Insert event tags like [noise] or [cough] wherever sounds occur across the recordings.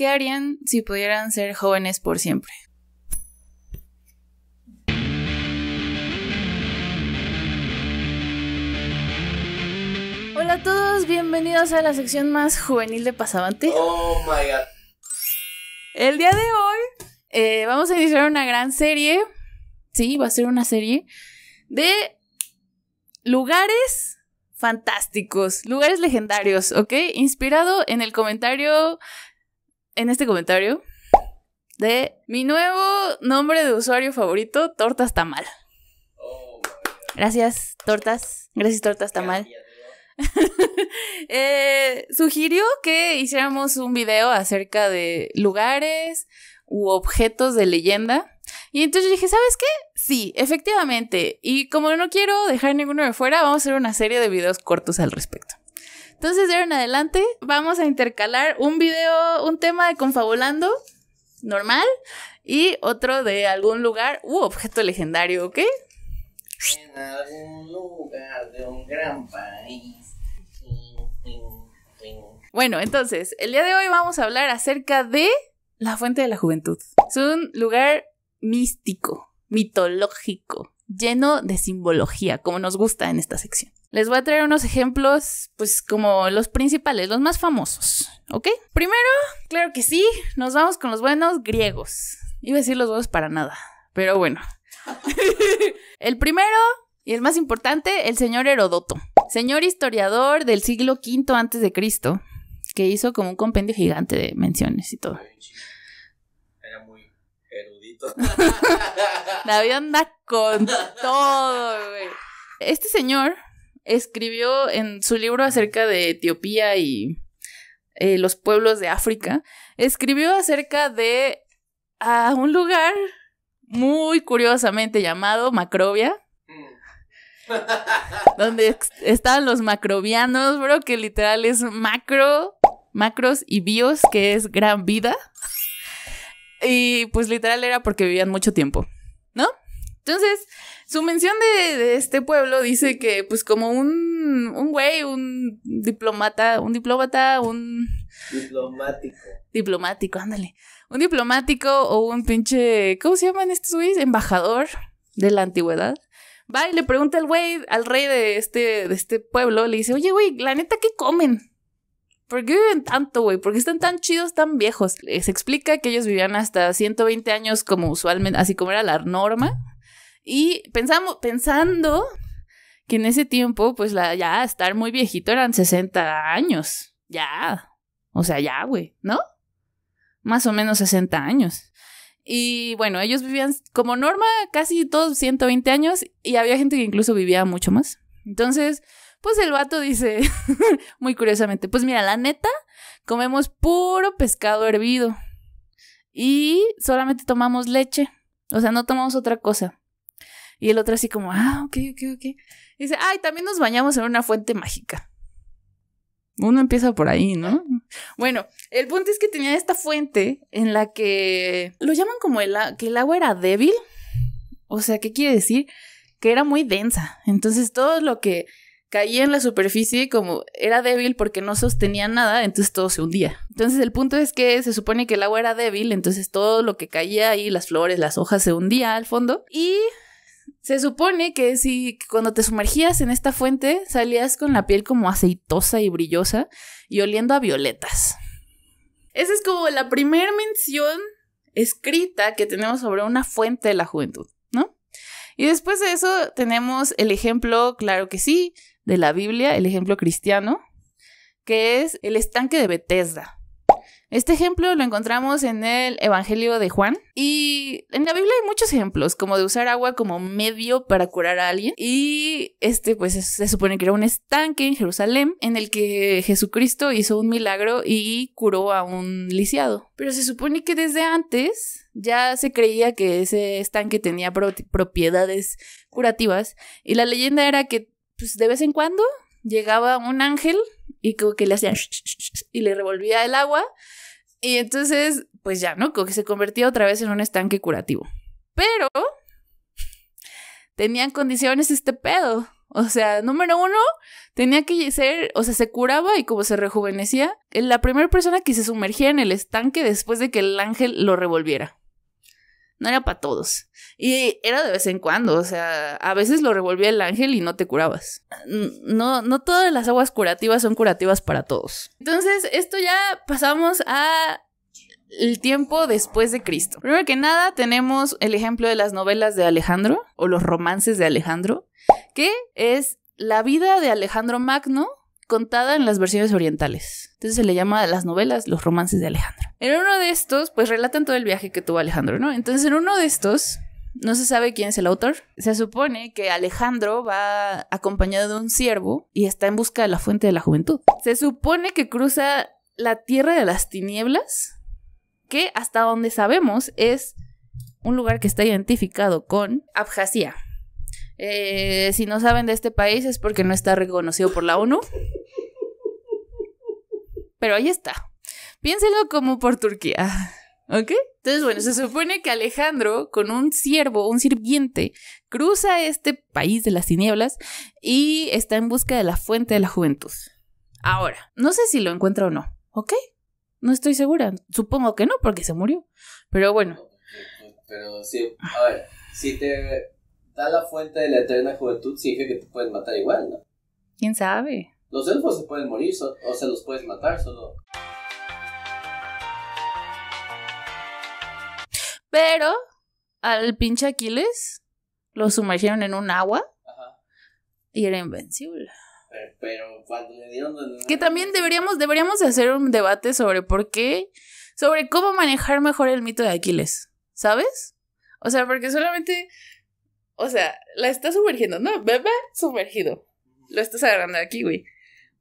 ¿Qué harían si pudieran ser jóvenes por siempre? Hola a todos, bienvenidos a la sección más juvenil de Pasavante. Oh my god. El día de hoy eh, vamos a iniciar una gran serie. Sí, va a ser una serie de lugares fantásticos, lugares legendarios, ¿ok? Inspirado en el comentario en este comentario de mi nuevo nombre de usuario favorito, Tortas Tamal. Gracias, Tortas. Gracias, Tortas Tamal. [laughs] Eh, sugirió que hiciéramos un video acerca de lugares u objetos de leyenda. Y entonces yo dije, ¿sabes qué? Sí, efectivamente. Y como no quiero dejar ninguno de fuera, vamos a hacer una serie de videos cortos al respecto. Entonces, de ahora en adelante, vamos a intercalar un video, un tema de confabulando normal y otro de algún lugar u objeto legendario, ¿ok? En algún lugar de un gran país. Bueno, entonces, el día de hoy vamos a hablar acerca de la fuente de la juventud. Es un lugar místico, mitológico, lleno de simbología, como nos gusta en esta sección. Les voy a traer unos ejemplos, pues como los principales, los más famosos, ¿ok? Primero, claro que sí, nos vamos con los buenos griegos. Iba a decir los buenos para nada, pero bueno. [laughs] el primero y el más importante, el señor Herodoto, señor historiador del siglo V antes de Cristo, que hizo como un compendio gigante de menciones y todo. Pablito. [laughs] anda con todo, Este señor escribió en su libro acerca de Etiopía y eh, los pueblos de África, escribió acerca de a un lugar muy curiosamente llamado Macrobia mm. [laughs] donde estaban los macrobianos bro, que literal es macro, macros y bios, que es gran vida. Y pues literal era porque vivían mucho tiempo, ¿no? Entonces, su mención de, este pueblo dice que pues como un, un güey, un diplomata, un diplomata, un... Diplomático. Diplomático, ándale. Un diplomático o un pinche, ¿cómo se llaman estos güeyes? Embajador de la antigüedad va y le pregunta al güey, al rey de este, de este pueblo, le dice, oye, güey, la neta, ¿qué comen? ¿Por qué viven tanto, güey? ¿Por qué están tan chidos, tan viejos? Eh, se explica que ellos vivían hasta 120 años como usualmente, así como era la norma. Y pensamos, pensando que en ese tiempo, pues ya estar muy viejito eran 60 años. Ya. O sea, ya, güey, ¿no? Más o menos 60 años. Y bueno, ellos vivían como norma casi todos 120 años y había gente que incluso vivía mucho más. Entonces, pues el vato dice, [laughs] muy curiosamente, pues mira, la neta, comemos puro pescado hervido y solamente tomamos leche, o sea, no tomamos otra cosa. Y el otro así como, ah, ok, ok, ok. dice, ay, también nos bañamos en una fuente mágica. Uno empieza por ahí, ¿no? Bueno, el punto es que tenía esta fuente en la que lo llaman como el, que el agua era débil. O sea, ¿qué quiere decir? Que era muy densa. Entonces todo lo que caía en la superficie como era débil porque no sostenía nada, entonces todo se hundía. Entonces el punto es que se supone que el agua era débil, entonces todo lo que caía ahí, las flores, las hojas, se hundía al fondo y se supone que si cuando te sumergías en esta fuente salías con la piel como aceitosa y brillosa y oliendo a violetas. Esa es como la primera mención escrita que tenemos sobre una fuente de la juventud, ¿no? Y después de eso tenemos el ejemplo, claro que sí, de la Biblia, el ejemplo cristiano, que es el estanque de Bethesda. Este ejemplo lo encontramos en el Evangelio de Juan. Y en la Biblia hay muchos ejemplos, como de usar agua como medio para curar a alguien. Y este, pues se supone que era un estanque en Jerusalén en el que Jesucristo hizo un milagro y curó a un lisiado. Pero se supone que desde antes ya se creía que ese estanque tenía propiedades curativas. Y la leyenda era que pues de vez en cuando llegaba un ángel y como que le hacía y le revolvía el agua y entonces pues ya, ¿no? Como que se convertía otra vez en un estanque curativo. Pero tenían condiciones este pedo. O sea, número uno, tenía que ser, o sea, se curaba y como se rejuvenecía, la primera persona que se sumergía en el estanque después de que el ángel lo revolviera no era para todos. Y era de vez en cuando, o sea, a veces lo revolvía el ángel y no te curabas. No, no todas las aguas curativas son curativas para todos. Entonces, esto ya pasamos a el tiempo después de Cristo. Primero que nada, tenemos el ejemplo de las novelas de Alejandro o los romances de Alejandro, que es la vida de Alejandro Magno contada en las versiones orientales. Entonces se le llama a las novelas los romances de Alejandro. En uno de estos, pues relatan todo el viaje que tuvo Alejandro, ¿no? Entonces en uno de estos, no se sabe quién es el autor. Se supone que Alejandro va acompañado de un siervo y está en busca de la fuente de la juventud. Se supone que cruza la tierra de las tinieblas, que hasta donde sabemos es un lugar que está identificado con Abjasia. Eh, si no saben de este país es porque no está reconocido por la ONU. Pero ahí está. Piénselo como por Turquía. ¿Ok? Entonces, bueno, se supone que Alejandro, con un siervo, un sirviente, cruza este país de las tinieblas y está en busca de la fuente de la juventud. Ahora, no sé si lo encuentra o no, ¿ok? No estoy segura. Supongo que no, porque se murió. Pero bueno. Pero sí, a ver, si te da la fuente de la eterna juventud, significa que te pueden matar igual, ¿no? ¿Quién sabe? Los elfos se pueden morir o se los puedes matar solo. Pero al pinche Aquiles lo sumergieron en un agua y era invencible. Pero, cuando le dieron... Que también deberíamos, deberíamos hacer un debate sobre por qué, sobre cómo manejar mejor el mito de Aquiles, ¿sabes? O sea, porque solamente o sea, la estás sumergiendo, ¿no? Bebé sumergido. Lo estás agarrando aquí, güey.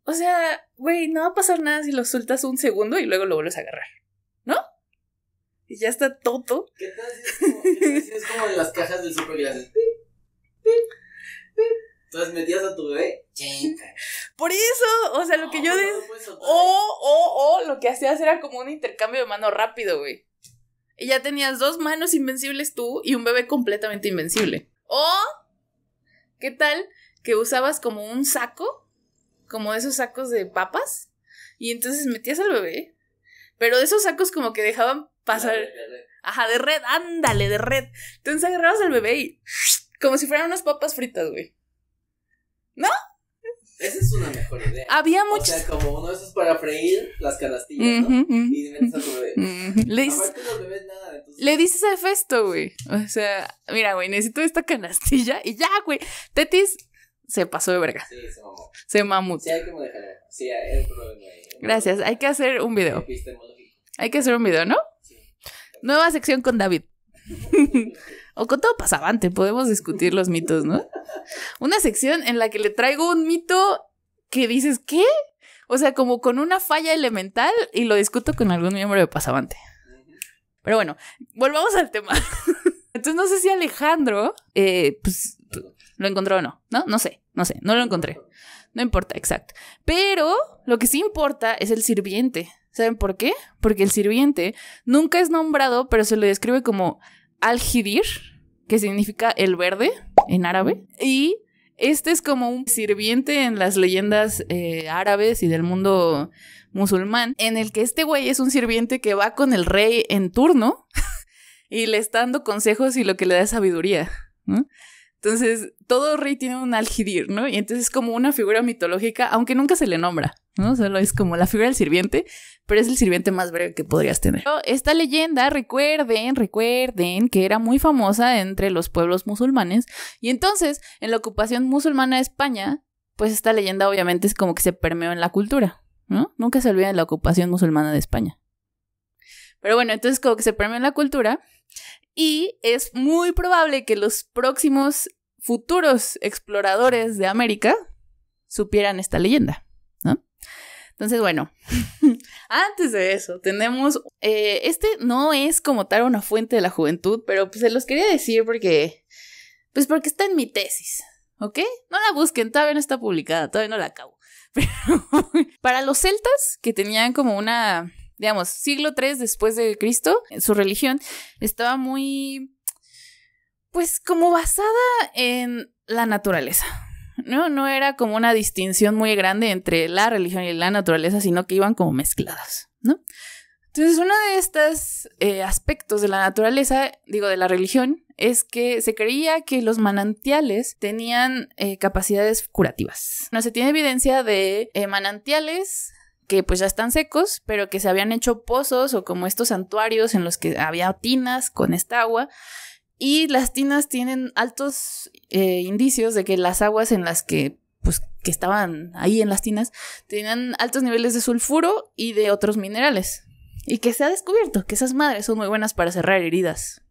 O sea, güey, no va a pasar nada si lo sueltas un segundo y luego lo vuelves a agarrar. ¿No? Y ya está todo. ¿Qué tal si es como, de las cajas del super y haces entonces metías a tu bebé. Por eso, o sea, lo que yo digo. o, o, o, lo que hacías era como un intercambio de mano rápido, güey. Y ya tenías dos manos invencibles tú y un bebé completamente invencible. O, ¿qué tal que usabas como un saco, como esos sacos de papas, y entonces metías al bebé? Pero de esos sacos como que dejaban pasar... Ajá, de red, ándale, de red. Entonces agarrabas al bebé y... Como si fueran unas papas fritas, güey. ¿No? Esa es una mejor idea. Había muchos. O sea, como uno de esos para freír las canastillas, ¿no? Y metes a tu bebé. Le dices. No bebes nada, entonces... Le dices a Festo, güey. O sea, mira, güey, necesito esta canastilla y ya, güey. Tetis se pasó de verga. Sí, se mamó. Se mamó. Sí, hay que manejarla. Sí, hay un problema Gracias. Hay que hacer un video. Hay que hacer un video, ¿no? Sí. Nueva sección con David. [laughs] O con todo pasavante, podemos discutir los mitos, ¿no? Una sección en la que le traigo un mito que dices, ¿qué? O sea, como con una falla elemental y lo discuto con algún miembro de pasavante. Pero bueno, volvamos al tema. [laughs] Entonces no sé si Alejandro, eh, pues, lo encontró o no, ¿no? No sé, no sé, no lo encontré. No importa, exacto. Pero lo que sí importa es el sirviente. ¿Saben por qué? Porque el sirviente nunca es nombrado, pero se lo describe como al-Hidir, que significa el verde en árabe. Y este es como un sirviente en las leyendas eh, árabes y del mundo musulmán, en el que este güey es un sirviente que va con el rey en turno [laughs] y le está dando consejos y lo que le da sabiduría. Entonces, todo rey tiene un aljidir, ¿no? Y entonces es como una figura mitológica, aunque nunca se le nombra, ¿no? Solo es como la figura del sirviente, pero es el sirviente más breve que podrías tener. Esta leyenda, recuerden, recuerden que era muy famosa entre los pueblos musulmanes y entonces en la ocupación musulmana de España, pues esta leyenda obviamente es como que se permeó en la cultura, ¿no? Nunca se de la ocupación musulmana de España. Pero bueno, entonces como que se permeó en la cultura y es muy probable que los próximos futuros exploradores de América supieran esta leyenda, ¿no? Entonces, bueno, [laughs] antes de eso, tenemos, eh, este no es como tal una fuente de la juventud, pero pues se los quería decir porque, pues porque está en mi tesis, ¿ok? No la busquen, todavía no está publicada, todavía no la acabo. [laughs] Pero para los celtas, que tenían como una, digamos, siglo III después de Cristo, su religión estaba muy pues como basada en la naturaleza. No, no era como una distinción muy grande entre la religión y la naturaleza, sino que iban como mezcladas, ¿no? Entonces, uno de estos eh, aspectos de la naturaleza, digo, de la religión, es que se creía que los manantiales tenían eh, capacidades curativas. No se tiene evidencia de eh, manantiales que pues ya están secos, pero que se habían hecho pozos o como estos santuarios en los que había tinas con esta agua y las tinas tienen altos eh, indicios de que las aguas en las que, pues, que estaban ahí en las tinas tenían altos niveles de sulfuro y de otros minerales. Y que se ha descubierto que esas madres son muy buenas para cerrar heridas.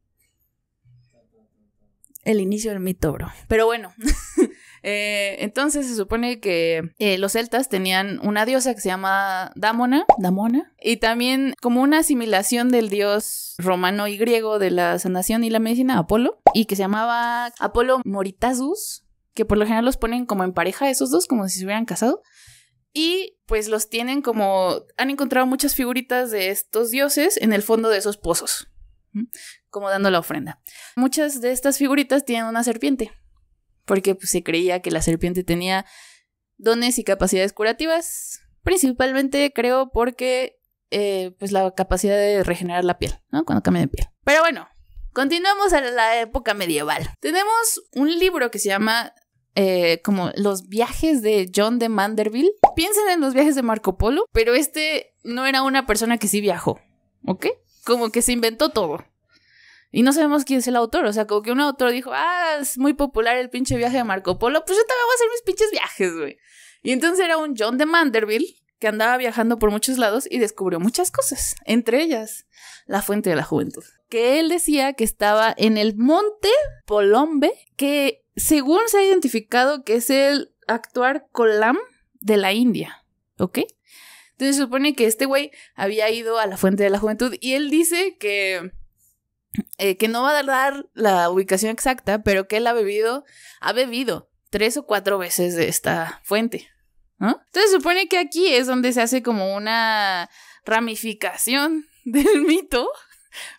El inicio del mito, bro. Pero bueno. [laughs] Eh, entonces se supone que eh, los celtas tenían una diosa que se llamaba Damona. Damona. Y también como una asimilación del dios romano y griego de la sanación y la medicina, Apolo, y que se llamaba Apolo Moritasus, que por lo general los ponen como en pareja esos dos, como si se hubieran casado. Y pues los tienen como... Han encontrado muchas figuritas de estos dioses en el fondo de esos pozos, como dando la ofrenda. Muchas de estas figuritas tienen una serpiente porque pues, se creía que la serpiente tenía dones y capacidades curativas, principalmente creo porque eh, pues la capacidad de regenerar la piel, ¿no? Cuando cambia de piel. Pero bueno, continuamos a la época medieval. Tenemos un libro que se llama eh, como los viajes de John de Manderville. Piensen en los viajes de Marco Polo, pero este no era una persona que sí viajó, ¿ok? Como que se inventó todo. Y no sabemos quién es el autor. O sea, como que un autor dijo, ah, es muy popular el pinche viaje de Marco Polo. Pues yo también voy a hacer mis pinches viajes, güey. Y entonces era un John de Manderville que andaba viajando por muchos lados y descubrió muchas cosas. Entre ellas, la fuente de la juventud. Que él decía que estaba en el monte Polombe, que según se ha identificado que es el actuar Colam de la India. ¿Ok? Entonces supone que este güey había ido a la fuente de la juventud y él dice que eh, que no va a dar la ubicación exacta, pero que él ha bebido, ha bebido tres o cuatro veces de esta fuente. ¿no? Entonces supone que aquí es donde se hace como una ramificación [laughs] del mito,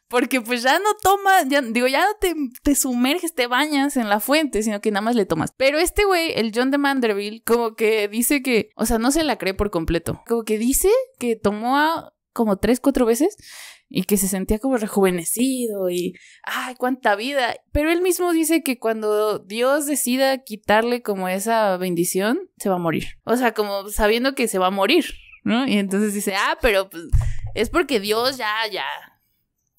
porque pues ya no tomas, ya, digo, ya no te, te, sumerges, te bañas en la fuente, sino que nada más le tomas. Pero este güey, el John de Manderville, como que dice que, o sea, no se la cree por completo, como que dice que tomó como tres, cuatro veces y que se sentía como rejuvenecido y, ay, cuánta vida. Pero él mismo dice que cuando Dios decida quitarle como esa bendición, se va a morir. O sea, como sabiendo que se va a morir, ¿no? Y entonces dice, ah, pero pues, es porque Dios ya, ya,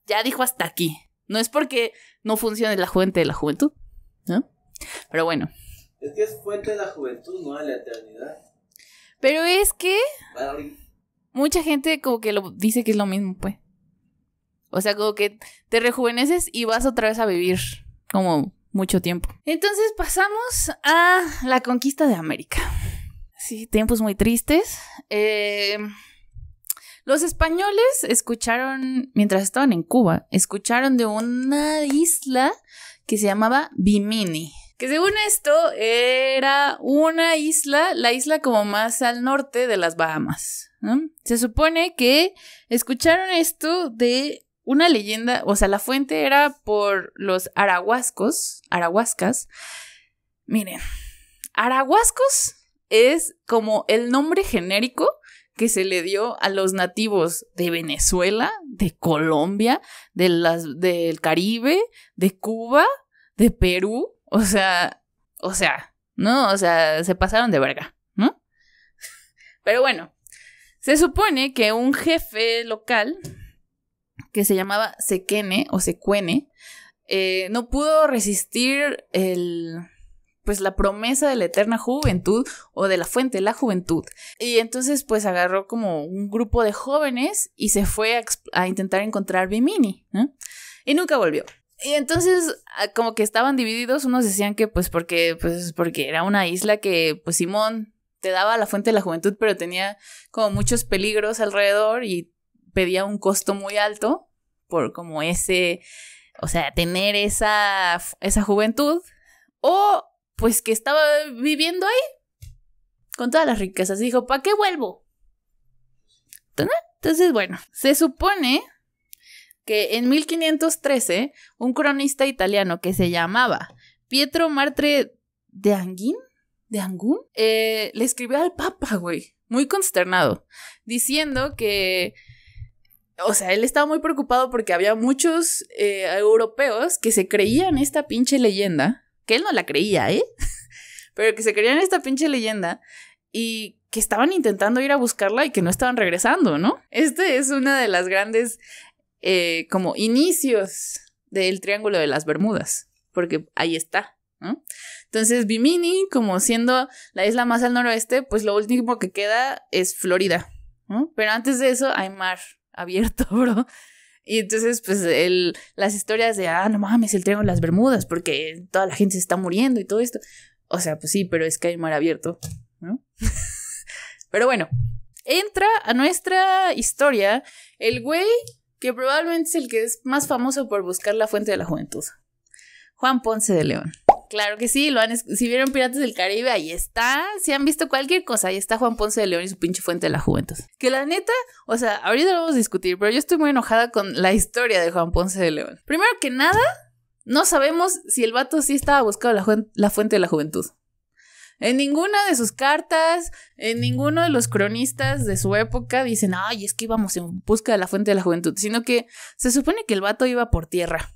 ya dijo hasta aquí. No es porque no funcione la fuente de la juventud, ¿no? Pero bueno. Es que es fuente de la juventud, no de la eternidad. Pero es que... Mucha gente como que lo dice que es lo mismo, pues. O sea, como que te rejuveneces y vas otra vez a vivir como mucho tiempo. Entonces pasamos a la conquista de América. Sí, tiempos muy tristes. Eh, los españoles escucharon, mientras estaban en Cuba, escucharon de una isla que se llamaba Bimini. Que según esto era una isla, la isla como más al norte de las Bahamas. Se supone que escucharon esto de una leyenda, o sea, la fuente era por los arahuascos, arahuascas. Miren, arahuascos es como el nombre genérico que se le dio a los nativos de Venezuela, de Colombia, de las, del Caribe, de Cuba, de Perú, o sea, o sea, no, o sea, se pasaron de verga, ¿no? Pero bueno, se supone que un jefe local que se llamaba Sequene o Sequene, eh, no pudo resistir pues la promesa de la eterna juventud o de la fuente de la juventud. Y entonces pues agarró como un grupo de jóvenes y se fue a, intentar encontrar Bimini, Y nunca volvió. Y entonces ah, como que estaban divididos, unos decían que pues porque pues porque era una isla que pues Simón te daba la fuente de la juventud, pero tenía como muchos peligros alrededor y pedía un costo muy alto por como ese, o sea, tener esa, esa juventud, o pues que estaba viviendo ahí con todas las riquezas. dijo, ¿para qué vuelvo? Entonces, bueno, se supone que en 1513 un cronista italiano que se llamaba Pietro Martre de Anguin, de Angún, eh, le escribió al Papa, güey, muy consternado, diciendo que o sea, él estaba muy preocupado porque había muchos eh, europeos que se creían esta pinche leyenda, que él no la creía, ¿eh? [laughs] Pero que se creían esta pinche leyenda y que estaban intentando ir a buscarla y que no estaban regresando, ¿no? Este es una de las grandes, eh, como, inicios del Triángulo de las Bermudas, porque ahí está, Entonces, Bimini, como siendo la isla más al noroeste, pues lo último que queda es Florida, Pero antes de eso hay mar, abierto, [laughs] bro. Y entonces, pues, el, las historias de, ah, no mames, el trigo de las Bermudas, porque toda la gente se está muriendo y todo esto. O sea, pues sí, pero es que hay mar abierto, ¿no? [laughs] pero bueno, entra a nuestra historia el güey que probablemente es el que es más famoso por buscar la fuente de la juventud. Juan Ponce de León. Claro que sí, lo han, si vieron Piratas del Caribe, ahí está. Si han visto cualquier cosa, ahí está Juan Ponce de León y su pinche fuente de la juventud. Que la neta, o sea, ahorita lo vamos a discutir, pero yo estoy muy enojada con la historia de Juan Ponce de León. Primero que nada, no sabemos si el vato sí estaba buscando la, la fuente de la juventud. En ninguna de sus cartas, en ninguno de los cronistas de su época dicen, ay, es que íbamos en busca de la fuente de la juventud, sino que se supone que el vato iba por tierra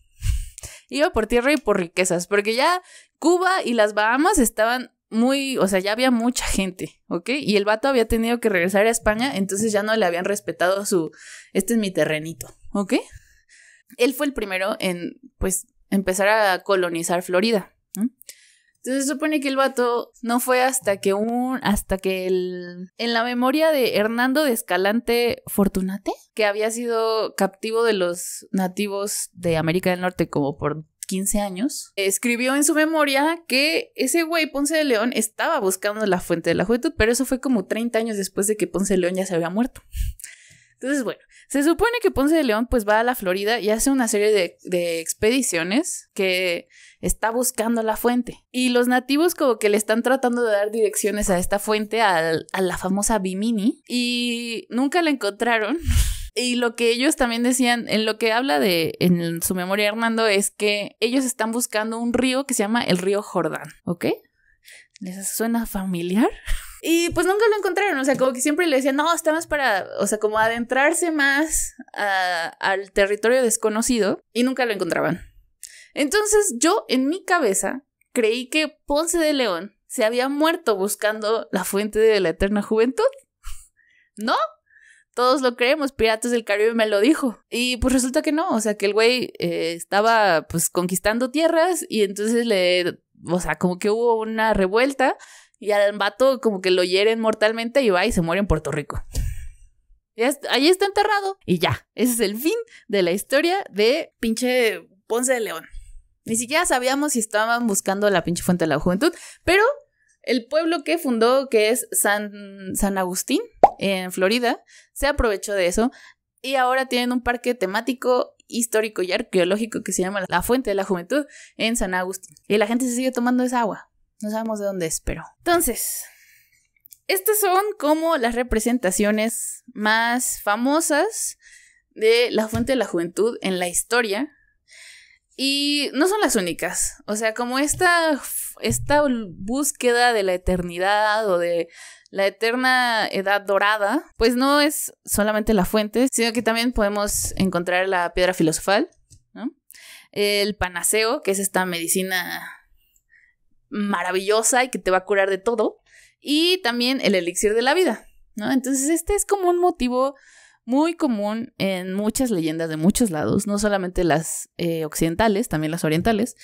iba por tierra y por riquezas, porque ya Cuba y las Bahamas estaban muy, o sea, ya había mucha gente, ¿ok? Y el vato había tenido que regresar a España, entonces ya no le habían respetado su, este es mi terrenito, ¿ok? Él fue el primero en, pues, empezar a colonizar Florida. Entonces se supone que el vato no fue hasta que un, hasta que el, en la memoria de Hernando de Escalante Fortunate, que había sido captivo de los nativos de América del Norte como por 15 años, escribió en su memoria que ese güey Ponce de León estaba buscando la fuente de la juventud, pero eso fue como 30 años después de que Ponce de León ya se había muerto. Entonces, bueno, se supone que Ponce de León pues va a la Florida y hace una serie de, expediciones que está buscando la fuente. Y los nativos como que le están tratando de dar direcciones a esta fuente, a la famosa Bimini, y nunca la encontraron. [laughs] Y lo que ellos también decían, en lo que habla de en su memoria Hernando, es que ellos están buscando un río que se llama el río Jordán, ¿ok? ¿Les suena familiar? [laughs] Y pues nunca lo encontraron, o sea, como que siempre le decían, no, está más para, o sea, como adentrarse más al territorio desconocido y nunca lo encontraban. Entonces yo en mi cabeza creí que Ponce de León se había muerto buscando la fuente de la eterna juventud. [laughs] ¿No? Todos lo creemos, Piratas del Caribe me lo dijo. Y pues resulta que no, o sea que el güey eh, estaba pues conquistando tierras y entonces le, o sea, como que hubo una revuelta y al vato como que lo hieren mortalmente y va y se muere en Puerto Rico. Allí está enterrado. Y ya, ese es el fin de la historia de pinche Ponce de León. Ni siquiera sabíamos si estaban buscando la pinche fuente de la juventud, pero el pueblo que fundó, que es San, San Agustín, en Florida, se aprovechó de eso y ahora tienen un parque temático, histórico y arqueológico que se llama La Fuente de la Juventud en San Agustín. Y la gente se sigue tomando esa agua. No sabemos de dónde espero Entonces, estas son como las representaciones más famosas de la fuente de la juventud en la historia. Y no son las únicas. O sea, como esta, esta búsqueda de la eternidad o de la eterna edad dorada, pues no es solamente la fuente, sino que también podemos encontrar la piedra filosofal, el panaceo, que es esta medicina maravillosa y que te va a curar de todo. Y también el elixir de la vida, ¿no? Entonces este es como un motivo muy común en muchas leyendas de muchos lados, no solamente las eh, occidentales, también las orientales,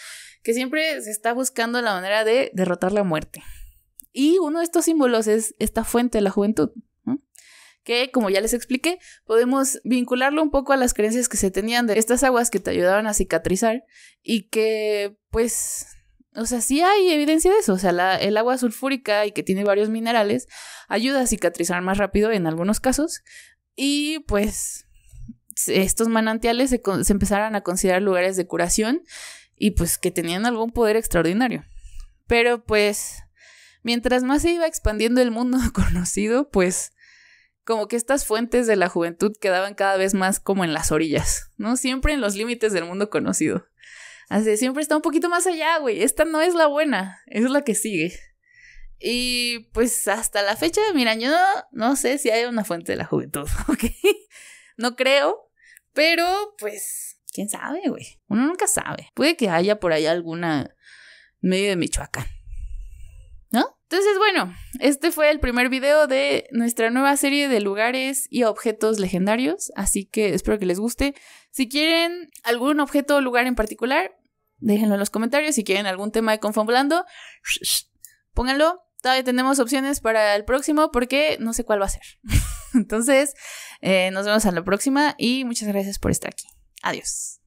que siempre se está buscando la manera de derrotar la muerte. Y uno de estos símbolos es esta fuente de la juventud, que como ya les expliqué, podemos vincularlo un poco a las creencias que se tenían de estas aguas que te ayudaban a cicatrizar y que pues o sea, sí hay evidencia de eso. O sea, el agua sulfúrica y que tiene varios minerales ayuda a cicatrizar más rápido en algunos casos. Y pues estos manantiales se empezaron a considerar lugares de curación y pues que tenían algún poder extraordinario. Pero pues, mientras más se iba expandiendo el mundo [laughs] conocido, pues como que estas fuentes de la juventud quedaban cada vez más como en las orillas, ¿no? Siempre en los límites del mundo conocido. Así, siempre está un poquito más allá, güey. Esta no es la buena, es la que sigue. Y pues hasta la fecha, mira, yo no, sé si hay una fuente de la juventud, [laughs] ¿ok? No creo, pero pues, quién sabe, güey. Uno nunca sabe. Puede que haya por ahí alguna medio de Michoacán, ¿no? Entonces, bueno, este fue el primer video de nuestra nueva serie de lugares y objetos legendarios, así que espero que les guste. Si quieren algún objeto o lugar en particular, Déjenlo en los comentarios si quieren algún tema de Confabulando. Pónganlo. Todavía tenemos opciones para el próximo porque no sé cuál va a ser. Entonces, nos vemos a la próxima y muchas gracias por estar aquí. Adiós.